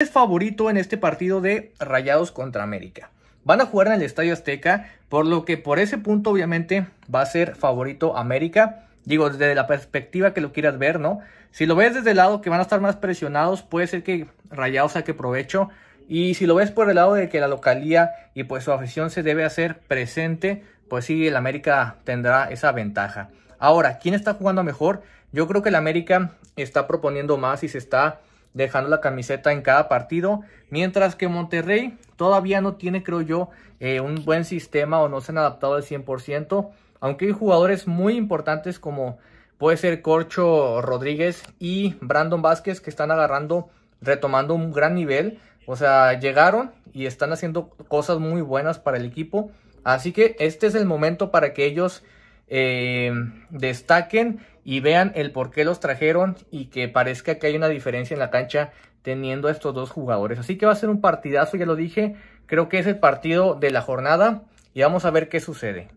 es favorito en este partido de Rayados contra América. Van a jugar en el Estadio Azteca, por lo que por ese punto obviamente va a ser favorito América. Digo, desde la perspectiva que lo quieras ver, ¿no? Si lo ves desde el lado que van a estar más presionados, puede ser que Rayados saque provecho. Y si lo ves por el lado de que la localía y pues su afición se debe hacer presente, pues sí, el América tendrá esa ventaja. Ahora, ¿quién está jugando mejor? Yo creo que el América está proponiendo más y se está dejando la camiseta en cada partido. Mientras que Monterrey todavía no tiene, creo yo, eh, un buen sistema o no se han adaptado al 100%. Aunque hay jugadores muy importantes como puede ser Corcho Rodríguez y Brandon Vázquez que están agarrando, retomando un gran nivel. O sea, llegaron y están haciendo cosas muy buenas para el equipo. Así que este es el momento para que ellos eh, destaquen y vean el por qué los trajeron y que parezca que hay una diferencia en la cancha teniendo a estos dos jugadores. Así que va a ser un partidazo, ya lo dije, creo que es el partido de la jornada y vamos a ver qué sucede.